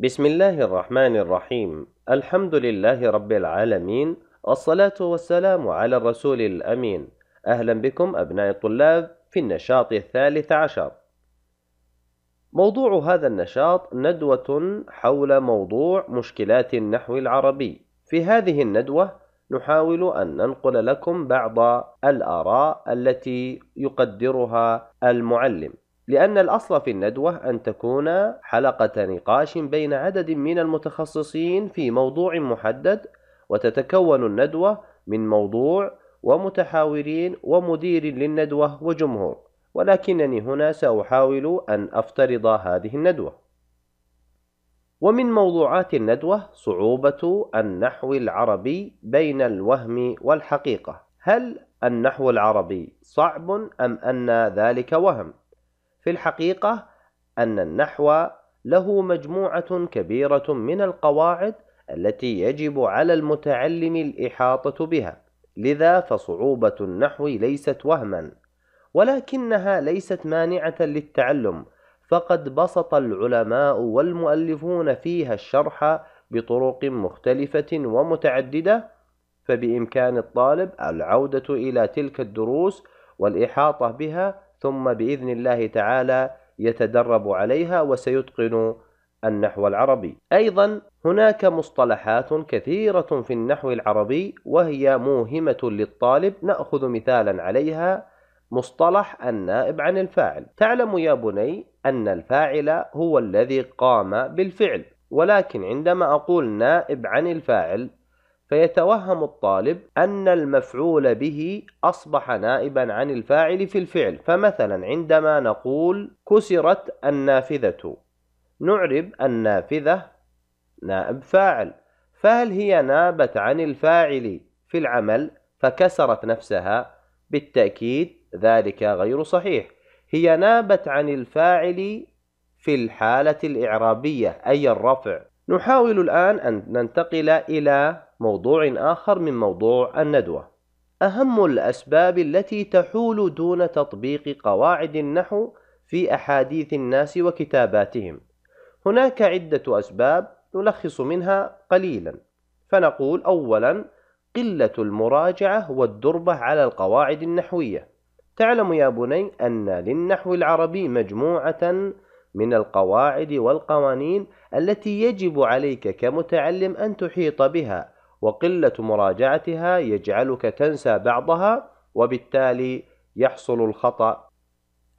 بسم الله الرحمن الرحيم الحمد لله رب العالمين والصلاة والسلام على الرسول الأمين أهلا بكم أبناء الطلاب في النشاط الثالث عشر موضوع هذا النشاط ندوة حول موضوع مشكلات النحو العربي في هذه الندوة نحاول أن ننقل لكم بعض الآراء التي يقدرها المعلم لأن الأصل في الندوة أن تكون حلقة نقاش بين عدد من المتخصصين في موضوع محدد وتتكون الندوة من موضوع ومتحاورين ومدير للندوة وجمهور ولكنني هنا سأحاول أن أفترض هذه الندوة ومن موضوعات الندوة صعوبة النحو العربي بين الوهم والحقيقة هل النحو العربي صعب أم أن ذلك وهم؟ في الحقيقة أن النحو له مجموعة كبيرة من القواعد التي يجب على المتعلم الإحاطة بها، لذا فصعوبة النحو ليست وهمًا، ولكنها ليست مانعة للتعلم، فقد بسط العلماء والمؤلفون فيها الشرح بطرق مختلفة ومتعددة، فبإمكان الطالب العودة إلى تلك الدروس والإحاطة بها ثم باذن الله تعالى يتدرب عليها وسيتقن النحو العربي ايضا هناك مصطلحات كثيره في النحو العربي وهي موهمه للطالب ناخذ مثالا عليها مصطلح النائب عن الفاعل تعلم يا بني ان الفاعل هو الذي قام بالفعل ولكن عندما اقول نائب عن الفاعل فيتوهم الطالب أن المفعول به أصبح نائبا عن الفاعل في الفعل فمثلا عندما نقول كسرت النافذة نعرب النافذة نائب فاعل فهل هي نابت عن الفاعل في العمل فكسرت نفسها بالتأكيد ذلك غير صحيح هي نابت عن الفاعل في الحالة الإعرابية أي الرفع نحاول الآن أن ننتقل إلى موضوع آخر من موضوع الندوة أهم الأسباب التي تحول دون تطبيق قواعد النحو في أحاديث الناس وكتاباتهم هناك عدة أسباب نلخص منها قليلا فنقول أولا قلة المراجعة والدربة على القواعد النحوية تعلم يا بني أن للنحو العربي مجموعة من القواعد والقوانين التي يجب عليك كمتعلم أن تحيط بها وقلة مراجعتها يجعلك تنسى بعضها وبالتالي يحصل الخطأ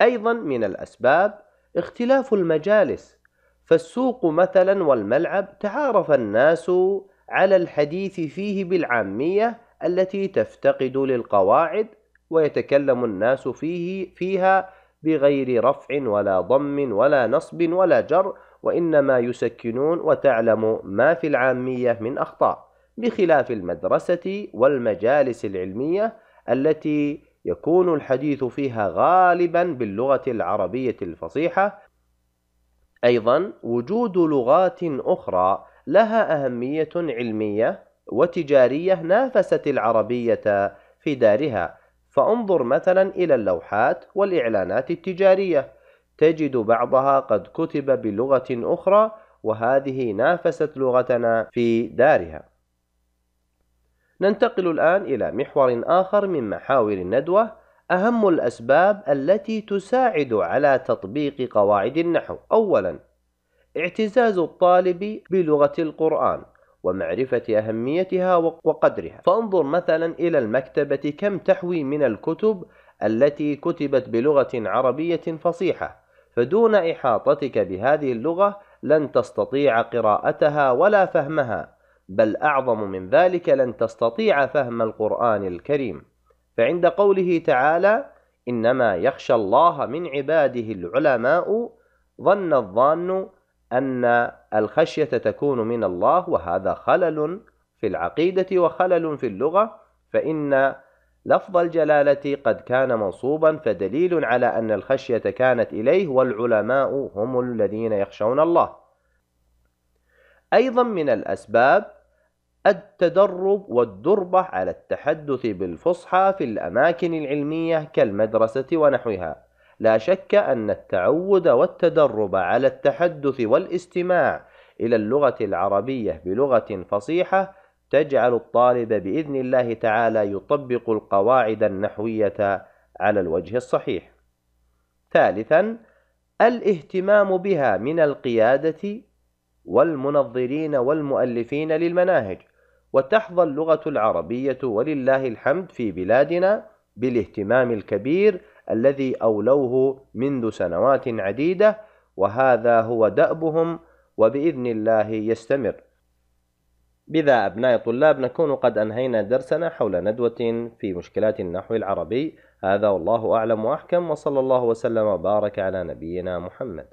أيضا من الأسباب اختلاف المجالس فالسوق مثلا والملعب تعارف الناس على الحديث فيه بالعامية التي تفتقد للقواعد ويتكلم الناس فيه فيها بغير رفع ولا ضم ولا نصب ولا جر وإنما يسكنون وتعلم ما في العامية من أخطاء بخلاف المدرسة والمجالس العلمية التي يكون الحديث فيها غالبا باللغة العربية الفصيحة أيضا وجود لغات أخرى لها أهمية علمية وتجارية نافست العربية في دارها فانظر مثلا إلى اللوحات والإعلانات التجارية تجد بعضها قد كتب بلغة أخرى وهذه نافست لغتنا في دارها ننتقل الآن إلى محور آخر من محاور الندوة أهم الأسباب التي تساعد على تطبيق قواعد النحو أولاً اعتزاز الطالب بلغة القرآن ومعرفة أهميتها وقدرها فانظر مثلا إلى المكتبة كم تحوي من الكتب التي كتبت بلغة عربية فصيحة فدون إحاطتك بهذه اللغة لن تستطيع قراءتها ولا فهمها بل أعظم من ذلك لن تستطيع فهم القرآن الكريم فعند قوله تعالى إنما يخشى الله من عباده العلماء ظن الظان أن الخشية تكون من الله وهذا خلل في العقيدة وخلل في اللغة فإن لفظ الجلالة قد كان منصوبا فدليل على أن الخشية كانت إليه والعلماء هم الذين يخشون الله أيضا من الأسباب التدرب والدربة على التحدث بالفصحى في الأماكن العلمية كالمدرسة ونحوها لا شك أن التعود والتدرب على التحدث والاستماع إلى اللغة العربية بلغة فصيحة تجعل الطالب بإذن الله تعالى يطبق القواعد النحوية على الوجه الصحيح. ثالثا الاهتمام بها من القيادة والمنظرين والمؤلفين للمناهج وتحظى اللغة العربية ولله الحمد في بلادنا بالاهتمام الكبير الذي أولوه منذ سنوات عديدة وهذا هو دأبهم وبإذن الله يستمر بذا أبناء الطلاب نكون قد أنهينا درسنا حول ندوة في مشكلات النحو العربي هذا والله أعلم وأحكم وصلى الله وسلم وبارك على نبينا محمد